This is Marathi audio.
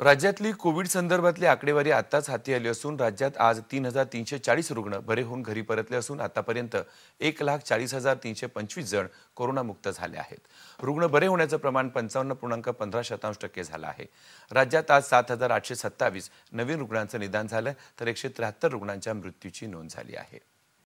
राज्यातली कोविड संदर्भातली आकडेवारी आताच हाती आली असून राज्यात आज तीन हजार तीनशे चाळीस रुग्ण बरे होऊन घरी परतले असून आतापर्यंत एक लाख चाळीस हजार तीनशे पंचवीस जण कोरोनामुक्त झाले आहेत रुग्ण बरे होण्याचं प्रमाण पंचावन्न पूर्णांक पंधरा शतांश टक्के झालं आहे राज्यात आज सात हजार आठशे सत्तावीस नवीन रुग्णांचं निदान झालं तर एकशे त्र्याहत्तर रुग्णांच्या मृत्यूची नोंद झाली आहे